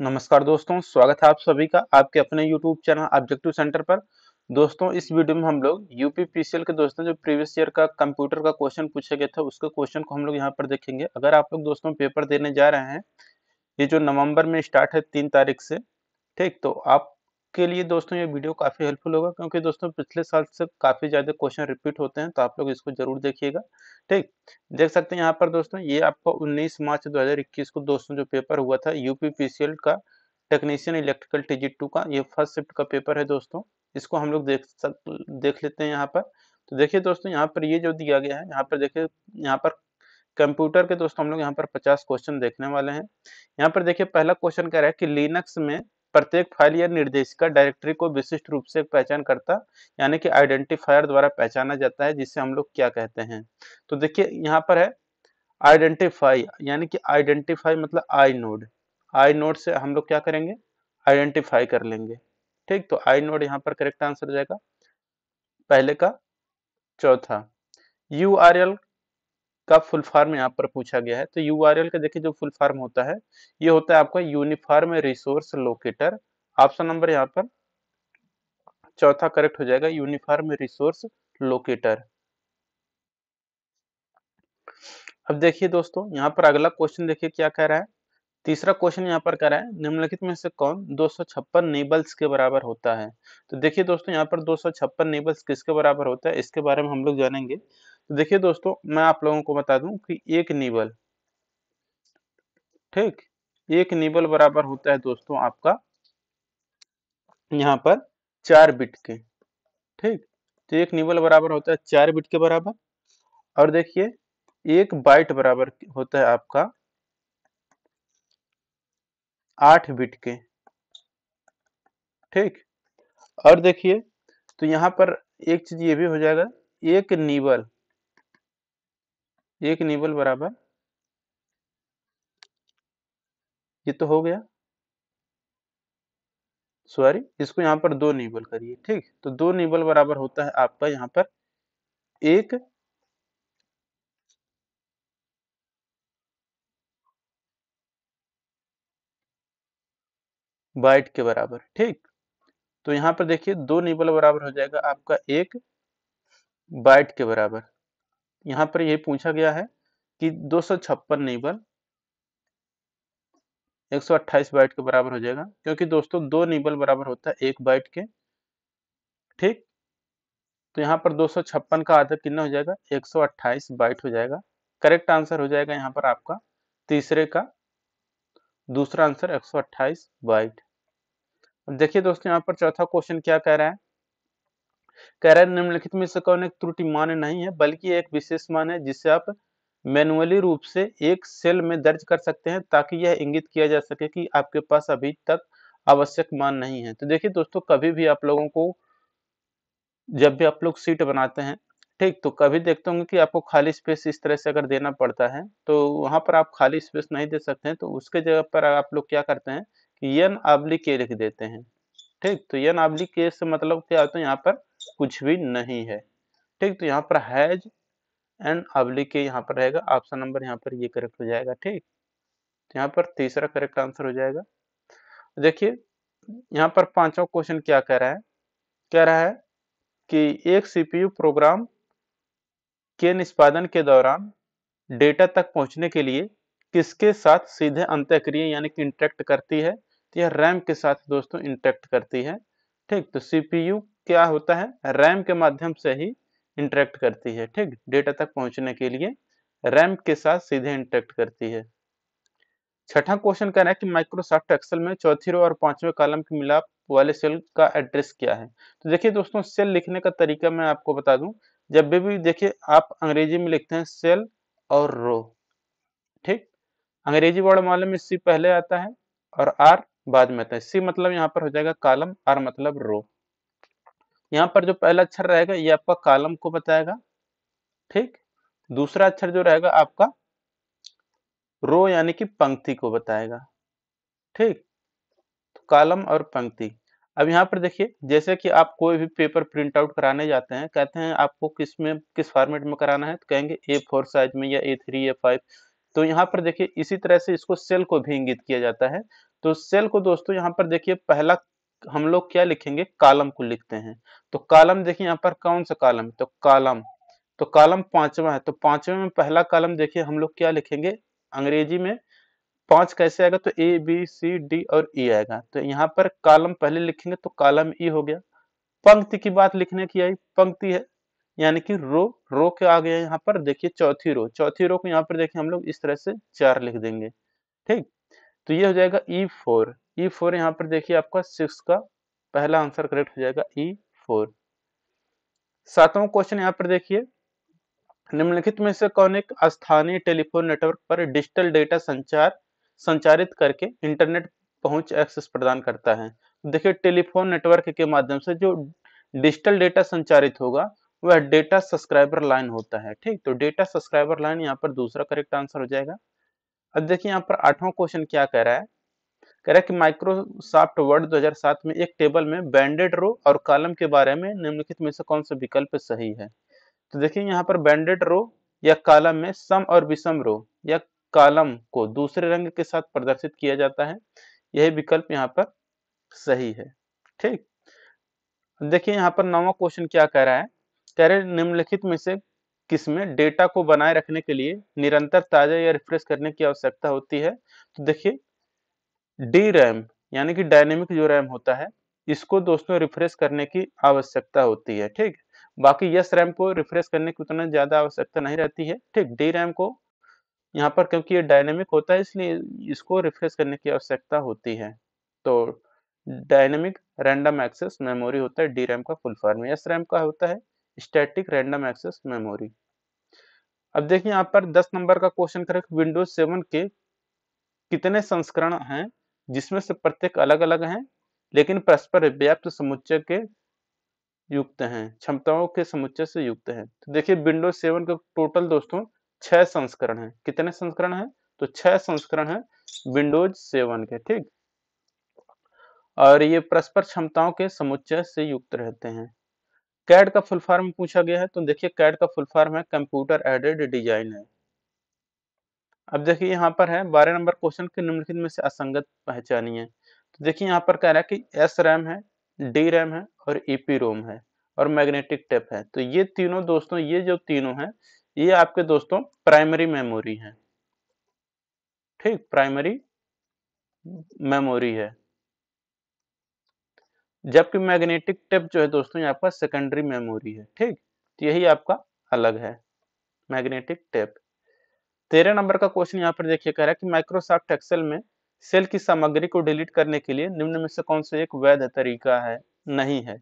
नमस्कार दोस्तों स्वागत है आप सभी का आपके अपने YouTube चैनल ऑब्जेक्टिव सेंटर पर दोस्तों इस वीडियो में हम लोग यूपीपीसीएल के दोस्तों जो प्रीवियस ईयर का कंप्यूटर का क्वेश्चन पूछा गया था उसके क्वेश्चन को हम लोग यहाँ पर देखेंगे अगर आप लोग दोस्तों पेपर देने जा रहे हैं ये जो नवंबर में स्टार्ट है तीन तारीख से ठीक तो आप के लिए दोस्तों ये वीडियो काफ़ी हेल्पफुल होगा क्योंकि दोस्तों पिछले साल से काफ़ी ज़्यादा क्वेश्चन रिपीट होते हैं तो आप लोग इसको जरूर देखिएगा ठीक देख सकते हैं यहाँ पर दोस्तों ये आपका 19 मार्च 2021 को दोस्तों जो पेपर हुआ था यूपीपीसीएल का टेक्नीशियन इलेक्ट्रिकल टीजी टू का ये फर्स्ट शिफ्ट का पेपर है दोस्तों इसको हम लोग देख सक देख लेते हैं यहाँ पर तो देखिये दोस्तों यहाँ पर ये जो दिया गया है यहाँ पर देखिये यहाँ पर कंप्यूटर के दोस्तों हम लोग यहाँ पर 50 क्वेश्चन देखने वाले हैं यहाँ पर देखिए पहला क्वेश्चन कह रहा है कि लिनक्स में प्रत्येक फाइल या निर्देशिका डायरेक्टरी को विशिष्ट रूप से पहचान करता यानी कि आइडेंटिफायर द्वारा पहचाना जाता है जिसे हम लोग क्या कहते हैं तो देखिए यहाँ पर है आइडेंटिफाई यानी कि आइडेंटिफाई मतलब आई नोड आई नोड से हम लोग क्या करेंगे आइडेंटिफाई कर लेंगे ठीक तो आई नोड यहाँ पर करेक्ट आंसर हो जाएगा पहले का चौथा यू आर एल का फुल फॉर्म यहाँ पर पूछा गया है तो यू का देखिए जो फुल फॉर्म होता है ये होता है आपका uniform resource locator option number यहाँ पर चौथा करेक्ट हो जाएगा यूनिफॉर्म रिसोर्स लोकेटर अब देखिए दोस्तों यहाँ पर अगला क्वेश्चन देखिए क्या कह रहा है तीसरा क्वेश्चन यहाँ पर कह रहा है निम्नलिखित में से कौन दो नेबल्स के बराबर होता है तो देखिए दोस्तों यहाँ पर दो नेबल्स किसके बराबर होता है इसके बारे में हम लोग जानेंगे तो देखिए दोस्तों मैं आप लोगों को बता दूं कि एक निबल ठीक एक निबल बराबर होता है दोस्तों आपका यहाँ पर चार बिट के ठीक तो एक निबल बराबर होता है चार बिट के बराबर और देखिए एक बाइट बराबर होता है आपका आठ बिट के ठीक और देखिए तो यहां पर एक चीज ये भी हो जाएगा एक निबल एक निबल बराबर ये तो हो गया सॉरी इसको यहां पर दो निबल करिए ठीक तो दो निबल बराबर होता है आपका यहां पर एक बाइट के बराबर ठीक तो यहां पर देखिए दो निबल बराबर हो जाएगा आपका एक बाइट के बराबर यहाँ पर यह पूछा गया है कि दो सौ छप्पन नहीं बल एक सौ अट्ठाईस बाइट के बराबर हो जाएगा क्योंकि दोस्तों दो निबल बराबर होता है एक बाइट के ठीक तो यहां पर दो सौ छप्पन का आधा कितना हो जाएगा एक सौ अट्ठाईस बाइट हो जाएगा करेक्ट आंसर हो जाएगा यहाँ पर आपका तीसरे का दूसरा आंसर एक सौ अट्ठाईस बाइट देखिए दोस्तों यहाँ पर चौथा क्वेश्चन क्या कह रहा है कह रहे हैं निम्नलिखित में से कौन एक त्रुटि मान नहीं है बल्कि एक विशेष मान है जिसे आप मैनुअली रूप से एक सेल में दर्ज कर सकते हैं ताकि यह इंगित किया जा सके कि आपके पास अभी तक आवश्यक मान नहीं है तो देखिए दोस्तों कभी भी आप लोगों को जब भी आप लोग सीट बनाते हैं ठीक तो कभी देखते होंगे कि आपको खाली स्पेस इस तरह से अगर देना पड़ता है तो वहां पर आप खाली स्पेस नहीं दे सकते हैं तो उसके जगह पर आप लोग क्या करते हैं कि यन आबली के लिख देते हैं ठीक तो यन आबली के से मतलब क्या होता है यहाँ पर कुछ भी नहीं है ठीक तो यहाँ पर हैज एंड अबली के यहाँ पर रहेगा ऑप्शन नंबर यहाँ पर ये करेक्ट हो जाएगा ठीक तो यहाँ पर तीसरा करेक्ट आंसर हो जाएगा देखिए यहाँ पर पांचवा क्वेश्चन क्या कह रहा है कह रहा है कि एक सीपीयू प्रोग्राम के निष्पादन के दौरान डेटा तक पहुंचने के लिए किसके साथ सीधे अंत्यक्रिया यानी कि इंटरेक्ट करती है तो यह रैम के साथ दोस्तों इंटरेक्ट करती है ठीक तो सीपीयू क्या होता है रैम के माध्यम से ही इंटरेक्ट करती है ठीक डेटा तक पहुंचने के लिए रैम के साथ सीधे इंटरेक्ट करती है छठा क्वेश्चन कह रहा है कि माइक्रोसॉफ्ट एक्सेल में चौथी रो और पांचवें कॉलम के मिलाप वाले सेल का एड्रेस क्या है तो देखिए दोस्तों सेल लिखने का तरीका मैं आपको बता दूं जब भी भी देखिए आप अंग्रेजी में लिखते हैं सेल और रो ठीक अंग्रेजी वर्ड में सी पहले आता है और आर बाद में आता है सी मतलब यहाँ पर हो जाएगा कॉलम आर मतलब रो यहाँ पर जो पहला अक्षर रहेगा ये आपका कालम को बताएगा ठीक दूसरा अक्षर जो रहेगा आपका रो यानी कि पंक्ति को बताएगा ठीक तो कालम और पंक्ति अब यहाँ पर देखिए जैसे कि आप कोई भी पेपर प्रिंट आउट कराने जाते हैं कहते हैं आपको किस में किस फॉर्मेट में कराना है तो कहेंगे ए फोर साइज में या ए थ्री ए फाइव तो यहाँ पर देखिए इसी तरह से इसको सेल को भी इंगित किया जाता है तो सेल को दोस्तों यहाँ पर देखिए पहला हम लोग क्या लिखेंगे कालम को लिखते हैं तो कालम देखिए यहाँ पर कौन सा कालम तो कालम तो कालम पांचवा है तो पांचवे में पहला कालम देखिए हम लोग क्या लिखेंगे अंग्रेजी में पांच कैसे आएगा तो ए बी सी डी और ई e आएगा तो यहाँ पर कालम पहले लिखेंगे तो कालम ई e हो गया पंक्ति की बात लिखने की आई पंक्ति है यानी कि रो रो के आ गया यहाँ पर देखिए चौथी रो चौथी रो को यहाँ पर देखिए हम लोग इस तरह से चार लिख देंगे ठीक तो ये हो जाएगा ई फोर ई फोर यहाँ पर देखिए आपका सिक्स का पहला आंसर करेक्ट हो जाएगा ई e फोर सातवां क्वेश्चन यहाँ पर देखिए निम्नलिखित में से कौन एक स्थानीय टेलीफोन नेटवर्क पर डिजिटल डेटा संचार संचारित करके इंटरनेट पहुंच एक्सेस प्रदान करता है तो देखिए टेलीफोन नेटवर्क के माध्यम से जो डिजिटल डेटा संचारित होगा वह डेटा सब्सक्राइबर लाइन होता है ठीक तो डेटा सब्सक्राइबर लाइन यहाँ पर दूसरा करेक्ट आंसर हो जाएगा अब देखिए यहाँ पर आठवां क्वेश्चन क्या कह रहा है कह रहा है कि माइक्रोसॉफ्ट वर्ड 2007 में एक टेबल में बैंडेड रो और कॉलम के बारे में निम्नलिखित में से कौन सा विकल्प सही है तो देखिए यहाँ पर बैंडेड रो या कॉलम में सम और विषम रो या कॉलम को दूसरे रंग के साथ प्रदर्शित किया जाता है यही विकल्प यहाँ पर सही है ठीक देखिए यहाँ पर नवा क्वेश्चन क्या कह रहा है कह रहे निम्नलिखित में से किसमें डेटा को बनाए रखने के लिए निरंतर ताज़ा या रिफ्रेश करने की आवश्यकता होती है तो देखिए डी रैम यानी कि डायनेमिक जो रैम होता है इसको दोस्तों रिफ्रेश करने की आवश्यकता होती है ठीक बाकी यस रैम को रिफ्रेश करने की उतना ज़्यादा आवश्यकता नहीं रहती है ठीक डी रैम को यहाँ पर क्योंकि ये डायनेमिक होता है इसलिए इसको रिफ्रेश करने की आवश्यकता होती है तो डायनेमिक रैंडम एक्सेस मेमोरी होता है डी रैम का फुल फॉर्म यस रैम का होता है स्टैटिक रैंडम एक्सेस मेमोरी अब देखिए यहाँ पर 10 नंबर का क्वेश्चन करेक्ट विंडोज 7 के कितने संस्करण हैं जिसमें से प्रत्येक अलग अलग हैं लेकिन परस्पर व्याप्त समुच्चय के युक्त हैं क्षमताओं के समुच्चय से युक्त हैं तो देखिए विंडोज सेवन का टोटल दोस्तों छह संस्करण है कितने संस्करण है तो छह संस्करण है विंडोज सेवन के ठीक और ये परस्पर क्षमताओं के समुच्चय से युक्त रहते हैं कैड का फुल फॉर्म पूछा गया है तो देखिए कैड का फुल फॉर्म है कंप्यूटर एडेड डिजाइन है अब देखिए यहाँ पर है बारह नंबर क्वेश्चन के निम्नलिखित में से असंगत पहचानिए तो देखिए यहाँ पर कह रहा है कि एस रैम है डी रैम है और ईपी e रोम है और मैग्नेटिक टेप है तो ये तीनों दोस्तों ये जो तीनों हैं ये आपके दोस्तों प्राइमरी मेमोरी है ठीक प्राइमरी मेमोरी है जबकि मैग्नेटिक टेप जो है दोस्तों ये आपका सेकेंडरी मेमोरी है ठीक तो यही आपका अलग है मैग्नेटिक टेप तेरह नंबर का क्वेश्चन यहाँ पर देखिए कह रहा है कि माइक्रोसॉफ्ट एक्सेल में सेल की सामग्री को डिलीट करने के लिए निम्न में से कौन सा एक वैध तरीका है नहीं है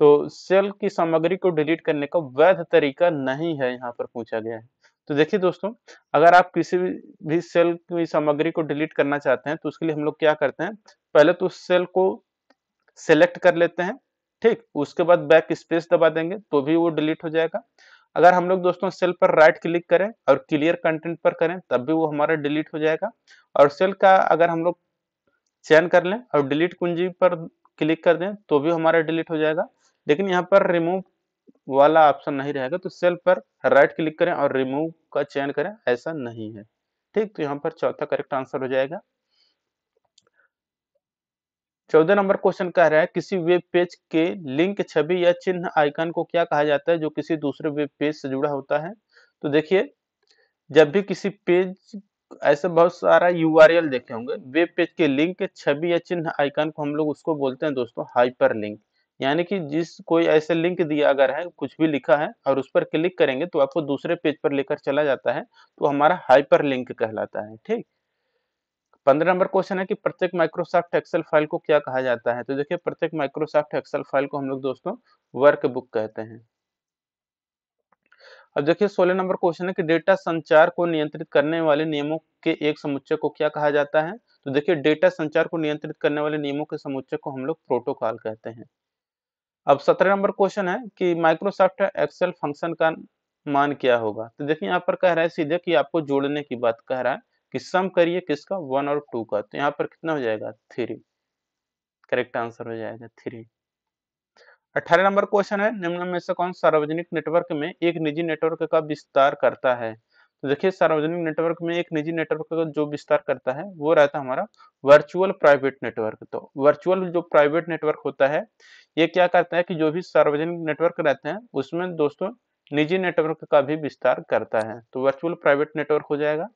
तो सेल की सामग्री को डिलीट करने का वैध तरीका नहीं है यहाँ पर पूछा गया है तो देखिए दोस्तों अगर आप किसी भी सेल की सामग्री को डिलीट करना चाहते हैं तो उसके लिए हम लोग क्या करते हैं पहले तो उस सेल को सेलेक्ट कर लेते हैं ठीक उसके बाद बैक स्पेस दबा देंगे तो भी वो डिलीट हो जाएगा अगर हम लोग दोस्तों सेल पर राइट क्लिक करें और क्लियर कंटेंट पर करें तब भी वो हमारा डिलीट हो जाएगा और सेल का अगर हम लोग चयन कर लें और डिलीट कुंजी पर क्लिक कर दें तो भी हमारा डिलीट हो जाएगा लेकिन यहाँ पर रिमूव वाला ऑप्शन नहीं रहेगा तो सेल पर राइट क्लिक करें और रिमूव का चयन करें ऐसा नहीं है ठीक तो यहाँ पर चौथा करेक्ट आंसर हो जाएगा चौदह नंबर क्वेश्चन कह रहा है किसी वेब पेज के लिंक छवि या चिन्ह आइकन को क्या कहा जाता है जो किसी दूसरे वेब पेज से जुड़ा होता है तो देखिए जब भी किसी पेज ऐसे बहुत सारा यू देखे होंगे वेब पेज के लिंक छवि या चिन्ह आइकन को हम लोग उसको बोलते हैं दोस्तों हाइपर लिंक यानी कि जिस कोई ऐसे लिंक दिया अगर है कुछ भी लिखा है और उस पर क्लिक करेंगे तो आपको दूसरे पेज पर लेकर चला जाता है तो हमारा हाइपर लिंक कहलाता है ठीक पंद्रह नंबर क्वेश्चन है कि प्रत्येक माइक्रोसॉफ्ट एक्सेल फाइल को क्या कहा जाता है तो देखिए प्रत्येक माइक्रोसॉफ्ट एक्सेल फाइल को हम लोग दोस्तों वर्क बुक कहते हैं अब देखिए सोलह नंबर क्वेश्चन है कि डेटा संचार को नियंत्रित करने वाले नियमों के एक समुच्चय को क्या कहा जाता है तो देखिए डेटा संचार को नियंत्रित करने वाले नियमों के समुच्चय को हम लोग प्रोटोकॉल कहते हैं अब सत्रह नंबर क्वेश्चन है कि माइक्रोसॉफ्ट एक्सेल फंक्शन का मान क्या होगा तो देखिए यहाँ पर कह रहा है सीधे कि आपको जोड़ने की बात कह रहा है कि सम करिए किसका वन और टू का तो यहाँ पर कितना हो जाएगा थ्री करेक्ट आंसर हो जाएगा थ्री अठारह नंबर क्वेश्चन है निम्न में से कौन सार्वजनिक नेटवर्क में एक निजी नेटवर्क का विस्तार करता है तो देखिए सार्वजनिक नेटवर्क में एक निजी नेटवर्क का जो विस्तार करता है वो रहता है हमारा वर्चुअल प्राइवेट नेटवर्क तो वर्चुअल जो प्राइवेट नेटवर्क होता है ये क्या करता है कि जो भी सार्वजनिक नेटवर्क रहते हैं उसमें दोस्तों निजी नेटवर्क का भी विस्तार करता है तो वर्चुअल प्राइवेट नेटवर्क हो जाएगा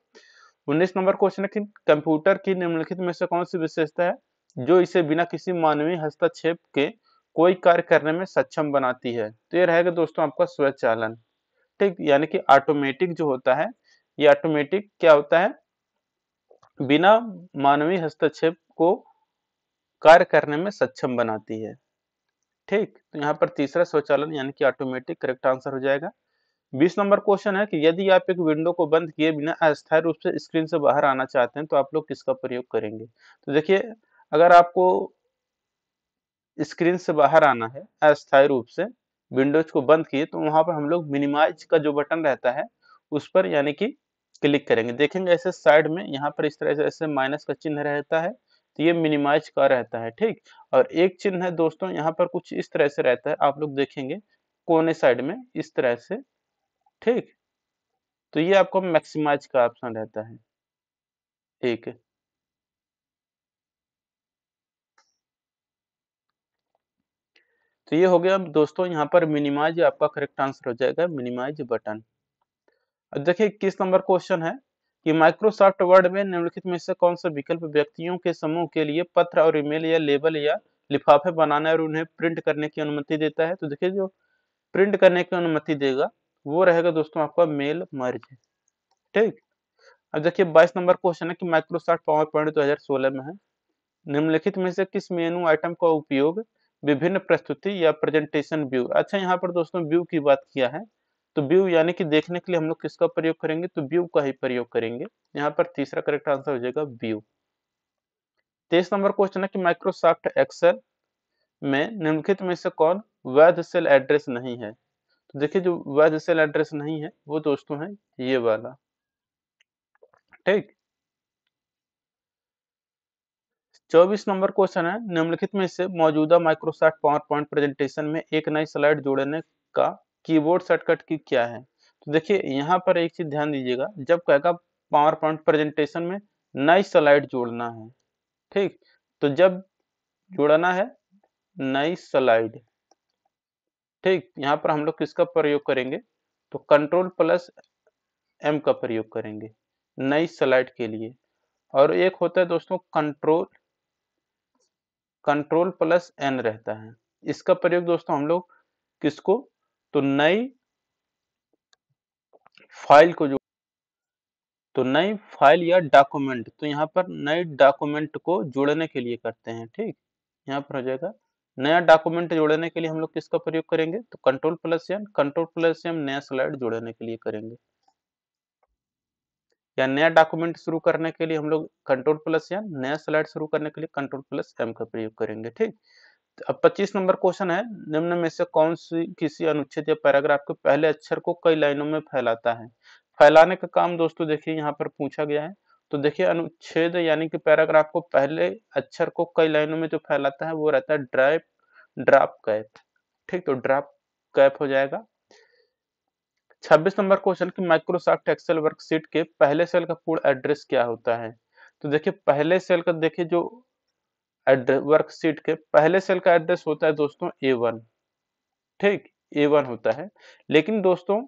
उन्नीस नंबर क्वेश्चन है कि कंप्यूटर की निम्नलिखित में से कौन सी विशेषता है जो इसे बिना किसी मानवीय हस्तक्षेप के कोई कार्य करने में सक्षम बनाती है तो ये रहेगा दोस्तों आपका स्वचालन ठीक यानी कि ऑटोमेटिक जो होता है ये ऑटोमेटिक क्या होता है बिना मानवीय हस्तक्षेप को कार्य करने में सक्षम बनाती है ठीक तो यहाँ पर तीसरा स्वचालन यानी कि ऑटोमेटिक करेक्ट आंसर हो जाएगा बीस नंबर क्वेश्चन है कि यदि आप एक विंडो को बंद किए बिना अस्थायी रूप से स्क्रीन से बाहर आना चाहते हैं तो आप लोग किसका प्रयोग करेंगे तो देखिए अगर आपको स्क्रीन से बाहर आना है अस्थायी रूप से विंडोज को बंद किए तो वहां पर हम लोग मिनिमाइज का जो बटन रहता है उस पर यानी कि क्लिक करेंगे देखेंगे ऐसे साइड में यहाँ पर इस तरह से ऐसे माइनस का चिन्ह रहता है तो ये मिनिमाइज का रहता है ठीक और एक चिन्ह है दोस्तों यहाँ पर कुछ इस तरह से रहता है आप लोग देखेंगे कोने साइड में इस तरह से ठीक तो ये आपको मैक्सिमाइज का ऑप्शन रहता है ठीक है तो ये हो गया दोस्तों यहाँ पर मिनिमाइज आपका करेक्ट आंसर हो जाएगा मिनिमाइज बटन अब देखिए किस नंबर क्वेश्चन है कि माइक्रोसॉफ्ट वर्ड में निम्नलिखित में से कौन सा विकल्प व्यक्तियों के समूह के लिए पत्र और ईमेल या लेबल या लिफाफे बनाने और उन्हें प्रिंट करने की अनुमति देता है तो देखिए जो प्रिंट करने की अनुमति देगा वो रहेगा दोस्तों आपका मेल मर्ज ठीक अब देखिए बाईस नंबर क्वेश्चन है कि माइक्रोसॉफ्ट पावर पॉइंट दो हजार सोलह में है निम्नलिखित में से किस मेनू आइटम का उपयोग विभिन्न प्रस्तुति या प्रेजेंटेशन व्यू अच्छा यहाँ पर दोस्तों व्यू की बात किया है तो व्यू यानी कि देखने के लिए हम लोग किसका प्रयोग करेंगे तो व्यू का ही प्रयोग करेंगे यहाँ पर तीसरा करेक्ट आंसर हो जाएगा व्यू तेईस नंबर क्वेश्चन है कि माइक्रोसॉफ्ट एक्सेल में निम्नलिखित में से कौन वैध सेल एड्रेस नहीं है तो देखिए जो वैध सेल एड्रेस नहीं है वो दोस्तों है ये वाला ठीक चौबीस नंबर क्वेश्चन है निम्नलिखित में से मौजूदा माइक्रोसॉफ्ट पावर पॉइंट प्रेजेंटेशन में एक नई स्लाइड जोड़ने का कीबोर्ड शॉर्टकट की क्या है तो देखिए यहाँ पर एक चीज ध्यान दीजिएगा जब कहेगा पावर पॉइंट प्रेजेंटेशन में नई स्लाइड जोड़ना है ठीक तो जब जोड़ना है नई स्लाइड ठीक यहाँ पर हम लोग किसका प्रयोग करेंगे तो कंट्रोल प्लस एम का प्रयोग करेंगे नई स्लाइड के लिए और एक होता है दोस्तों कंट्रोल कंट्रोल प्लस एन रहता है इसका प्रयोग दोस्तों हम लोग किसको तो नई फाइल को जो तो नई फाइल या डॉक्यूमेंट तो यहाँ पर नई डॉक्यूमेंट को जोड़ने के लिए करते हैं ठीक यहाँ पर हो जाएगा नया डॉक्यूमेंट जोड़ने के लिए हम लोग किसका प्रयोग करेंगे तो control plus M control plus M नया स्लाइड जोड़ने के लिए करेंगे या नया डॉक्यूमेंट शुरू करने के लिए हम लोग कंट्रोल प्लस एम नया स्लाइड शुरू करने के लिए कंट्रोल प्लस एम का प्रयोग करेंगे ठीक तो अब 25 नंबर क्वेश्चन है निम्न में से कौन सी किसी अनुच्छेद या पैराग्राफ के पहले अक्षर को कई लाइनों में फैलाता है फैलाने का काम दोस्तों देखिए यहाँ पर पूछा गया है तो देखिए अनुच्छेद यानी कि पैराग्राफ को पहले अक्षर को कई लाइनों में जो फैलाता है वो रहता है ड्राइव ड्राप कैप ठीक तो ड्राप कैप हो जाएगा 26 नंबर क्वेश्चन की माइक्रोसॉफ्ट एक्सेल वर्कशीट के पहले सेल का पूर्ण एड्रेस क्या होता है तो देखिए पहले सेल का देखिए जो वर्कशीट के पहले सेल का एड्रेस होता है दोस्तों ए वन ठीक ए वन होता है लेकिन दोस्तों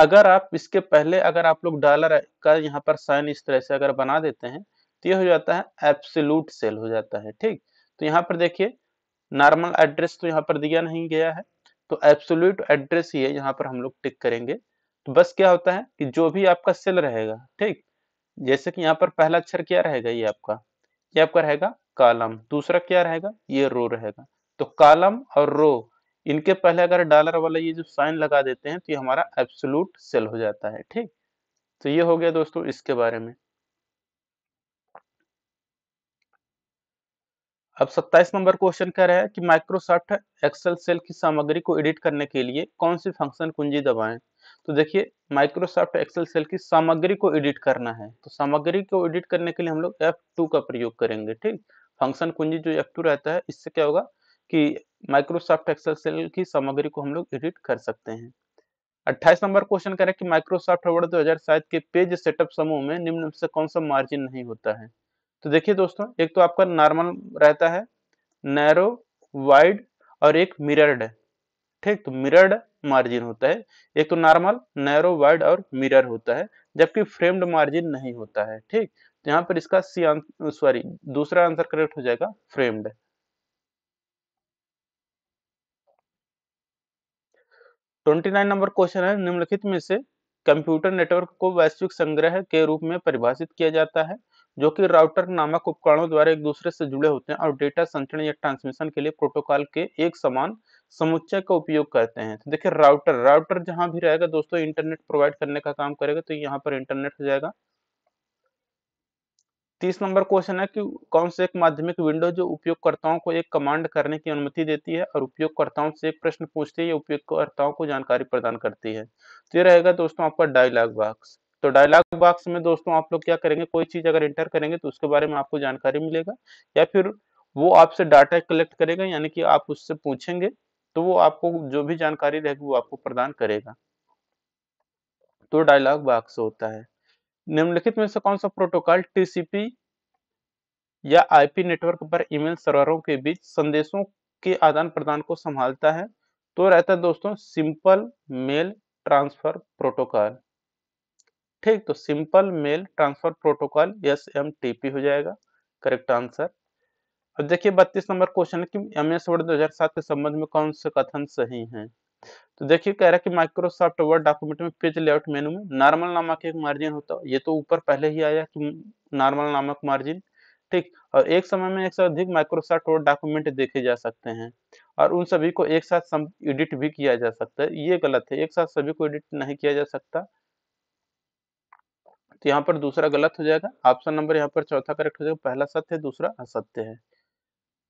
अगर आप इसके पहले अगर आप लोग डॉलर का यहाँ पर साइन इस तरह से अगर बना देते हैं तो ये हो जाता है एप्सिलूट सेल हो जाता है ठीक तो यहाँ पर देखिए नॉर्मल एड्रेस तो यहाँ पर दिया नहीं गया है तो एब्सोल्यूट एड्रेस ही है यहाँ पर हम लोग टिक करेंगे तो बस क्या होता है कि जो भी आपका सेल रहेगा ठीक जैसे कि यहाँ पर पहला अक्षर क्या रहेगा ये आपका ये आपका रहेगा कालम दूसरा क्या रहेगा ये रो रहेगा तो कालम और रो इनके पहले अगर डॉलर वाला ये जो साइन लगा देते हैं तो ये हमारा एब्सोल्यूट सेल हो जाता है ठीक तो ये हो गया दोस्तों इसके बारे में अब 27 नंबर क्वेश्चन कह रहा है कि माइक्रोसॉफ्ट एक्सेल सेल की सामग्री को एडिट करने के लिए कौन सी फंक्शन कुंजी दबाएं तो देखिए माइक्रोसॉफ्ट एक्सेल सेल की सामग्री को एडिट करना है तो सामग्री को एडिट करने के लिए हम लोग F2 का प्रयोग करेंगे ठीक फंक्शन कुंजी जो F2 रहता है इससे क्या होगा कि माइक्रोसॉफ्ट एक्सेल सेल की सामग्री को हम लोग एडिट कर सकते हैं 28 नंबर क्वेश्चन कह रहे हैं कि माइक्रोसॉफ्ट वर्ड 2007 के पेज सेटअप समूह में निम्न से कौन सा मार्जिन नहीं होता है तो देखिए दोस्तों एक तो आपका नॉर्मल रहता है नैरो वाइड और एक मिरर्ड ठीक तो मिरर्ड मार्जिन होता है एक तो नॉर्मल नैरो वाइड और मिरर होता है जबकि फ्रेम्ड मार्जिन नहीं होता है ठीक तो यहाँ पर इसका सी सॉरी दूसरा आंसर करेक्ट हो जाएगा framed twenty nine number question है निम्नलिखित में से कंप्यूटर नेटवर्क को वैश्विक संग्रह के रूप में परिभाषित किया जाता है जो कि राउटर नामक उपकरणों द्वारा एक दूसरे से जुड़े होते हैं और डेटा संचरण या ट्रांसमिशन के लिए प्रोटोकॉल के एक समान समुच्चय का उपयोग करते हैं तो देखिए राउटर राउटर जहां भी रहेगा दोस्तों इंटरनेट प्रोवाइड करने का काम करेगा तो यहाँ पर इंटरनेट हो जाएगा तीस नंबर क्वेश्चन है कि कौन से एक माध्यमिक विंडो जो उपयोगकर्ताओं को एक कमांड करने की अनुमति देती है और उपयोगकर्ताओं से एक प्रश्न पूछती है या उपयोगकर्ताओं को जानकारी प्रदान करती है तो ये रहेगा दोस्तों आपका डायलॉग बॉक्स तो डायलॉग बॉक्स में दोस्तों आप लोग क्या करेंगे कोई चीज़ अगर इंटर करेंगे तो उसके बारे में आपको जानकारी मिलेगा या फिर वो आपसे डाटा कलेक्ट करेगा यानी कि आप उससे पूछेंगे तो वो आपको जो भी जानकारी रहेगी वो आपको प्रदान करेगा तो डायलॉग बॉक्स होता है निम्नलिखित में से कौन सा प्रोटोकॉल टीसीपी या आईपी नेटवर्क पर ईमेल सर्वरों के बीच संदेशों के आदान प्रदान को संभालता है तो रहता है दोस्तों सिंपल मेल ट्रांसफर प्रोटोकॉल ठीक तो simple mail transfer protocol S M T P हो जाएगा करेक्ट आंसर अब देखिए बत्तीस नंबर क्वेश्चन कि एम एस वर्ड दो हजार सात के संबंध में कौन से कथन सही हैं तो देखिए कह रहा है कि माइक्रोसॉफ्ट वर्ड डॉक्यूमेंट में पेज लेआउट मेनू में नॉर्मल नामक एक मार्जिन होता है ये तो ऊपर पहले ही आया कि नॉर्मल नामक मार्जिन ठीक और एक समय में एक से अधिक माइक्रोसॉफ्ट वर्ड डॉक्यूमेंट देखे जा सकते हैं और उन सभी को एक साथ एडिट भी किया जा सकता है ये गलत है एक साथ सभी को एडिट नहीं किया जा सकता तो यहाँ पर दूसरा गलत हो जाएगा ऑप्शन नंबर यहाँ पर चौथा करेक्ट हो जाएगा पहला सत्य है दूसरा असत्य है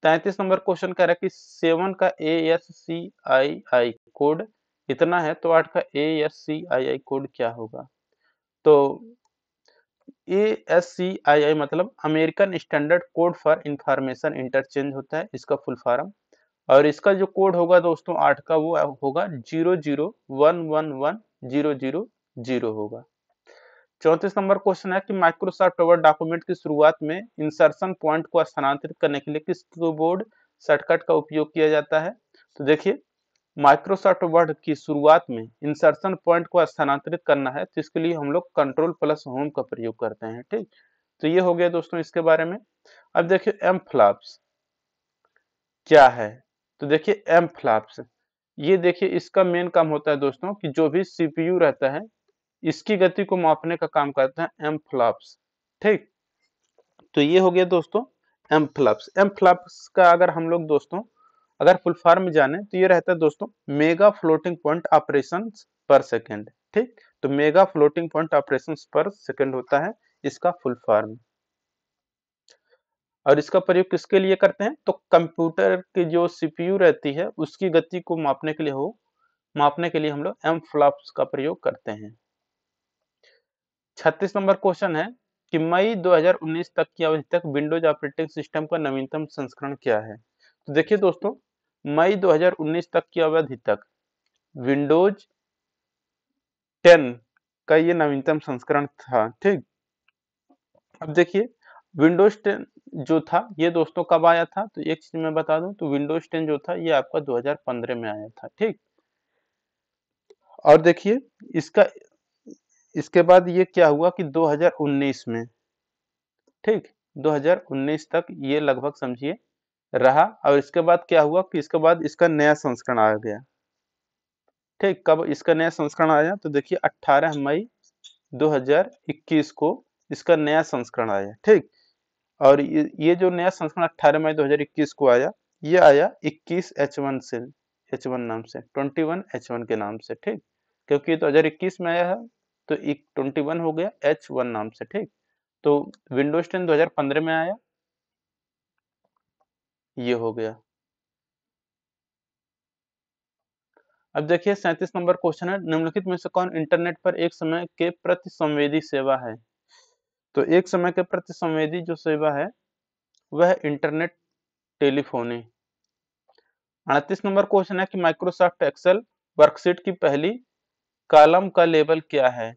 तैतीस नंबर क्वेश्चन कह रहा है कि सेवन का A S C I I code इतना है तो आठ का A S C I I code क्या होगा तो A S C I I मतलब American standard code for information interchange होता है इसका फुल फॉर्म और इसका जो कोड होगा दोस्तों आठ का वो होगा zero zero one one one zero zero zero होगा चौंतीस नंबर क्वेश्चन है कि माइक्रोसॉफ्ट वर्ड डॉक्यूमेंट की शुरुआत में इंसर्शन पॉइंट को स्थानांतरित करने के लिए किस कीबोर्ड शॉर्टकट का उपयोग किया जाता है तो देखिए माइक्रोसॉफ्ट वर्ड की शुरुआत में इंसर्शन पॉइंट को स्थानांतरित करना है तो इसके लिए हम लोग कंट्रोल प्लस होम का प्रयोग करते हैं ठीक तो ये हो गया दोस्तों इसके बारे में अब देखिए एम फ्लाप्स क्या है तो देखिए एम फ्लाप्स ये देखिए इसका मेन काम होता है दोस्तों कि जो भी सीपीयू रहता है इसकी गति को मापने का काम करते हैं एम फ्लप्स ठीक तो ये हो गया दोस्तों एम फ्लप्स एम फ्लप्स का अगर हम लोग दोस्तों अगर फुल फॉर्म जाने तो ये रहता है दोस्तों mega floating point operation per second ठीक तो mega floating point operation per second होता है इसका फुल फॉर्म और इसका प्रयोग किसके लिए करते हैं तो कंप्यूटर की जो सीपीयू रहती है उसकी गति को मापने के लिए हो मापने के लिए हम लोग एम फ्लॉप्स का प्रयोग करते हैं छत्तीस नंबर क्वेश्चन है कि मई 2019 तक की अवधि तक विंडोज ऑपरेटिंग सिस्टम का नवीनतम संस्करण क्या है तो देखिए दोस्तों मई 2019 तक की अवधि तक विंडोज 10 का ये नवीनतम संस्करण था ठीक अब देखिए विंडोज 10 जो था ये दोस्तों कब आया था तो एक चीज मैं बता दूं तो विंडोज 10 जो था ये आपका 2015 में आया था ठीक और देखिए इसका इसके बाद ये क्या हुआ कि 2019 में ठीक 2019 तक ये लगभग समझिए रहा और इसके बाद क्या हुआ कि इसके बाद इसका नया संस्करण आ गया ठीक कब इसका नया संस्करण आया तो देखिए 18 मई 2021 को इसका नया संस्करण आया ठीक और ये जो नया संस्करण 18 मई 2021 को आया ये आया 21 वन से वन नाम से 21 वन के नाम से ठीक क्योंकि दो तो हजार इक्कीस में आया है तो एक ट्वेंटी वन हो गया एच वन नाम से ठीक तो विंडोज टेन 2015 में आया ये हो गया अब देखिए सैतीस नंबर क्वेश्चन है निम्नलिखित में से कौन इंटरनेट पर एक समय के प्रति संवेदी सेवा है तो एक समय के प्रति संवेदी जो सेवा है वह इंटरनेट टेलीफोनी अड़तीस नंबर क्वेश्चन है कि माइक्रोसॉफ्ट एक्सेल वर्कशीट की पहली कॉलम का लेबल क्या है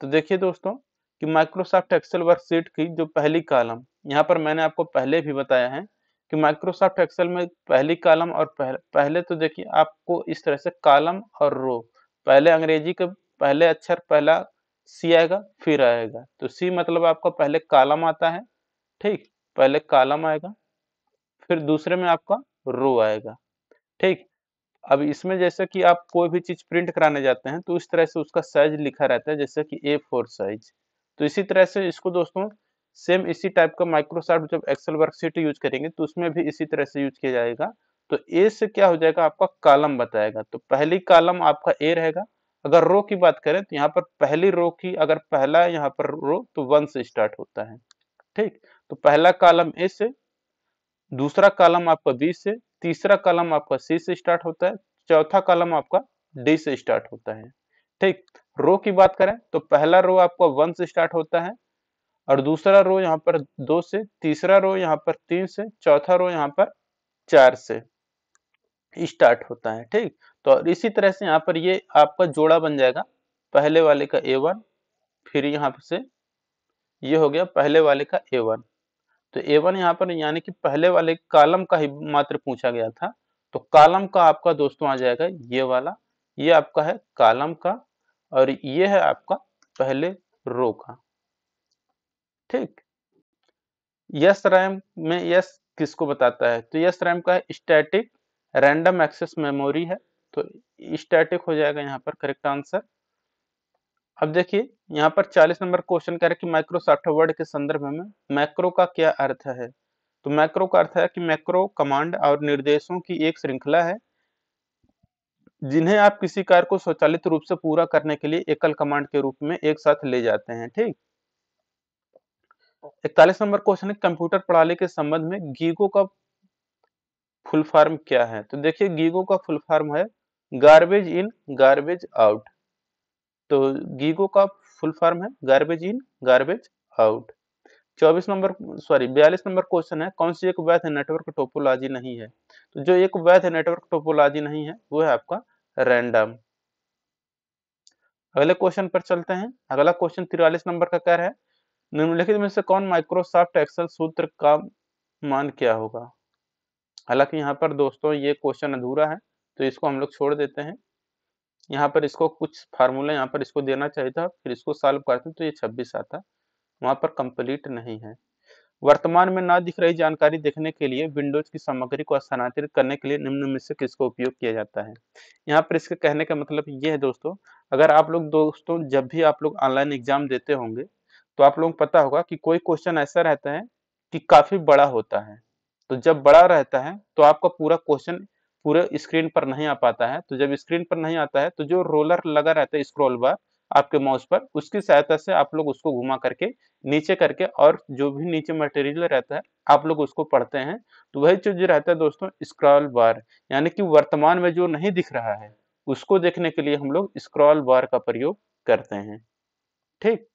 तो देखिए दोस्तों कि माइक्रोसॉफ्ट एक्सेल वर्कशीट की जो पहली कालम यहाँ पर मैंने आपको पहले भी बताया है कि माइक्रोसॉफ्ट एक्सेल में पहली कालम और पहले, पहले तो देखिए आपको इस तरह से कालम और रो पहले अंग्रेजी के पहले अक्षर पहला सी आएगा फिर आएगा तो सी मतलब आपका पहले कालम आता है ठीक पहले कालम आएगा फिर दूसरे में आपका रो आएगा ठीक अब इसमें जैसे कि आप कोई भी चीज़ प्रिंट कराने जाते हैं तो इस तरह से उसका साइज लिखा रहता है जैसे कि ए फोर साइज तो इसी तरह से इसको दोस्तों सेम इसी टाइप का माइक्रोसॉफ्ट जब एक्सेल वर्कशीट यूज करेंगे तो उसमें भी इसी तरह से यूज किया जाएगा तो ए से क्या हो जाएगा आपका कालम बताएगा तो पहली कालम आपका ए रहेगा अगर रो की बात करें तो यहाँ पर पहली रो की अगर पहला यहाँ पर रो तो वन से स्टार्ट होता है ठीक तो पहला कालम ए से दूसरा कॉलम आपका बी से तीसरा कॉलम आपका सी से स्टार्ट होता है चौथा कॉलम आपका डी से स्टार्ट होता है ठीक रो की बात करें तो पहला रो आपका वन से स्टार्ट होता है और दूसरा रो यहाँ पर दो से तीसरा रो यहाँ पर तीन से चौथा रो यहाँ पर चार से स्टार्ट होता है ठीक तो इसी तरह से यहाँ पर ये आपका जोड़ा बन जाएगा पहले वाले का ए वन फिर यहाँ से ये हो गया पहले वाले का ए वन तो ए वन यहाँ पर यानी कि पहले वाले कालम का ही मात्र पूछा गया था तो कालम का आपका दोस्तों आ जाएगा ये वाला ये आपका है कालम का और ये है आपका पहले रो का ठीक यस रैम में यस किसको बताता है तो यस रैम का है स्टैटिक रैंडम एक्सेस मेमोरी है तो स्टैटिक हो जाएगा यहाँ पर करेक्ट आंसर अब देखिए यहाँ पर 40 नंबर क्वेश्चन कह रहे हैं कि माइक्रोसॉफ्ट वर्ड के संदर्भ में मैक्रो का क्या अर्थ है तो मैक्रो का अर्थ है कि मैक्रो कमांड और निर्देशों की एक श्रृंखला है जिन्हें आप किसी कार्य को स्वचालित रूप से पूरा करने के लिए एकल कमांड के रूप में एक साथ ले जाते हैं ठीक इकतालीस नंबर क्वेश्चन है कंप्यूटर प्रणाली के संबंध में गीगो का फुल फॉर्म क्या है तो देखिए गीगो का फुल फॉर्म है गार्बेज इन गार्बेज आउट तो गीगो का फुल फॉर्म है गार्बेज इन गार्बेज आउट चौबीस नंबर सॉरी बयालीस नंबर क्वेश्चन है कौन सी एक वैध नेटवर्क टोपोलॉजी नहीं है तो जो एक वैध नेटवर्क टोपोलॉजी नहीं है वो है आपका रैंडम अगले क्वेश्चन पर चलते हैं अगला क्वेश्चन तिरालीस नंबर का कह रहा है निम्नलिखित में से कौन माइक्रोसॉफ्ट एक्सेल सूत्र का मान क्या होगा हालांकि यहाँ पर दोस्तों ये क्वेश्चन अधूरा है तो इसको हम लोग छोड़ देते हैं यहाँ पर इसको कुछ फार्मूला यहाँ पर इसको देना चाहिए था फिर इसको सॉल्व करते हैं तो ये छब्बीस आता वहाँ पर कंप्लीट नहीं है वर्तमान में ना दिख रही जानकारी देखने के लिए विंडोज की सामग्री को स्थानांतरित करने के लिए निम्न में से किसका उपयोग किया जाता है यहाँ पर इसके कहने का मतलब ये है दोस्तों अगर आप लोग दोस्तों जब भी आप लोग ऑनलाइन एग्जाम देते होंगे तो आप लोगों को पता होगा कि कोई क्वेश्चन ऐसा रहता है कि काफी बड़ा होता है तो जब बड़ा रहता है तो आपका पूरा क्वेश्चन पूरे स्क्रीन पर नहीं आ पाता है तो जब स्क्रीन पर नहीं आता है तो जो रोलर लगा रहता है स्क्रॉल बार आपके माउस पर उसकी सहायता से आप लोग उसको घुमा करके नीचे करके और जो भी नीचे मटेरियल रहता है आप लोग उसको पढ़ते हैं तो वही चीज रहता है दोस्तों स्क्रॉल बार यानी कि वर्तमान में जो नहीं दिख रहा है उसको देखने के लिए हम लोग स्क्रॉल बार का प्रयोग करते हैं ठीक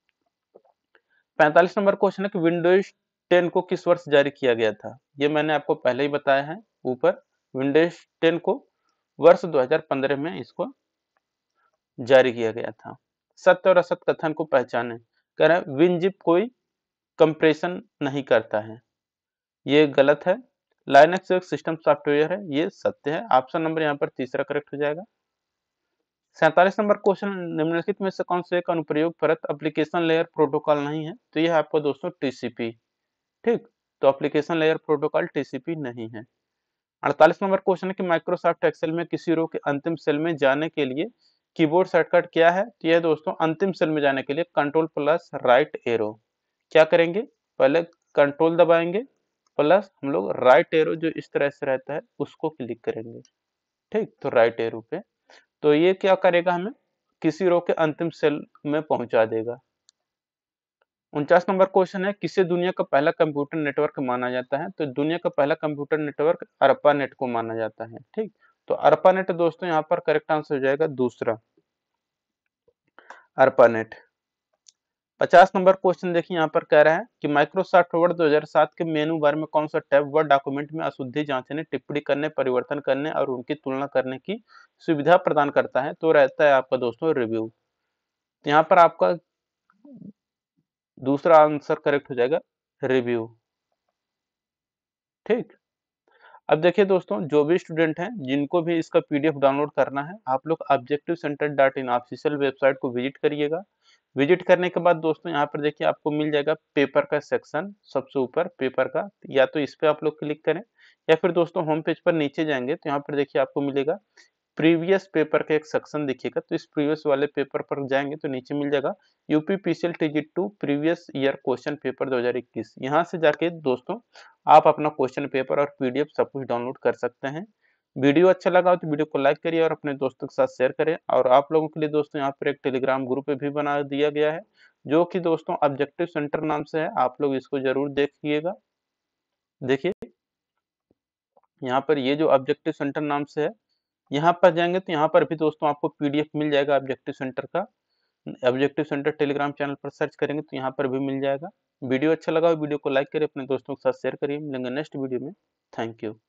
पैंतालीस नंबर क्वेश्चन है कि विंडोज टेन को किस वर्ष जारी किया गया था ये मैंने आपको पहले ही बताया है ऊपर विंडोज टेन को वर्ष 2015 में इसको जारी किया गया था सत्य और असत कथन को पहचाने कह रहे विनजिप कोई कंप्रेशन नहीं करता है ये गलत है लाइनक्स एक सिस्टम सॉफ्टवेयर है ये सत्य है ऑप्शन नंबर यहाँ पर तीसरा करेक्ट हो जाएगा सैतालीस नंबर क्वेश्चन निम्नलिखित में से कौन से एक अनुप्रयोग परत एप्लीकेशन लेयर प्रोटोकॉल नहीं है तो यह आपको दोस्तों टीसीपी ठीक तो एप्लीकेशन लेयर प्रोटोकॉल टीसीपी नहीं है अड़तालीस नंबर क्वेश्चन है कि माइक्रोसॉफ्ट एक्सेल में किसी रो के अंतिम सेल में जाने के लिए कीबोर्ड शॉर्टकट क्या है तो यह दोस्तों अंतिम सेल में जाने के लिए कंट्रोल प्लस राइट एरो क्या करेंगे पहले कंट्रोल दबाएंगे प्लस हम लोग राइट एरो जो इस तरह से रहता है उसको क्लिक करेंगे ठीक तो राइट एरो पे तो ये क्या करेगा हमें किसी रो के अंतिम सेल में पहुंचा देगा उनचास नंबर क्वेश्चन है किसे दुनिया का पहला कंप्यूटर नेटवर्क माना जाता है तो दुनिया का पहला कंप्यूटर नेटवर्क अरपा नेट को माना जाता है ठीक तो अरपा नेट दोस्तों यहाँ पर करेक्ट आंसर हो जाएगा दूसरा अरपा नेट पचास नंबर क्वेश्चन देखिए यहाँ पर कह रहा है कि माइक्रोसॉफ्ट वर्ड 2007 के मेनू बार में कौन सा टैब वर्ड डॉक्यूमेंट में अशुद्धि जांचने टिप्पणी करने परिवर्तन करने और उनकी तुलना करने की सुविधा प्रदान करता है तो रहता है आपका दोस्तों रिव्यू यहाँ पर आपका दूसरा आंसर करेक्ट हो जाएगा रिव्यू ठीक अब देखिए दोस्तों जो भी स्टूडेंट हैं जिनको भी इसका पीडीएफ डाउनलोड करना है आप लोग objective center dot in official website को विजिट करिएगा विजिट करने के बाद दोस्तों यहाँ पर देखिए आपको मिल जाएगा पेपर का सेक्शन सबसे ऊपर पेपर का या तो इस पर आप लोग क्लिक करें या फिर दोस्तों होम पेज पर नीचे जाएंगे तो यहाँ पर देखिए आपको मिलेगा प्रीवियस पेपर का एक सेक्शन दिखेगा तो इस प्रीवियस वाले पेपर पर जाएंगे तो नीचे मिल जाएगा UP PCL TG two previous year question paper 2021 यहां से जाके दोस्तों आप अपना क्वेश्चन पेपर और पीडीएफ सब कुछ डाउनलोड कर सकते हैं वीडियो अच्छा लगा हो तो वीडियो को लाइक करिए और अपने दोस्तों के साथ शेयर करें और आप लोगों के लिए दोस्तों यहाँ पर एक टेलीग्राम ग्रुप भी बना दिया गया है जो कि दोस्तों ऑब्जेक्टिव सेंटर नाम से है आप लोग इसको जरूर देखिएगा देखिए यहाँ पर ये जो ऑब्जेक्टिव सेंटर नाम से है यहाँ पर जाएंगे तो यहाँ पर भी दोस्तों आपको पीडीएफ मिल जाएगा ऑब्जेक्टिव सेंटर का ऑब्जेक्टिव सेंटर टेलीग्राम चैनल पर सर्च करेंगे तो यहाँ पर भी मिल जाएगा वीडियो अच्छा लगा हो वीडियो को लाइक करें अपने दोस्तों के साथ शेयर करिए मिलेंगे नेक्स्ट वीडियो में थैंक यू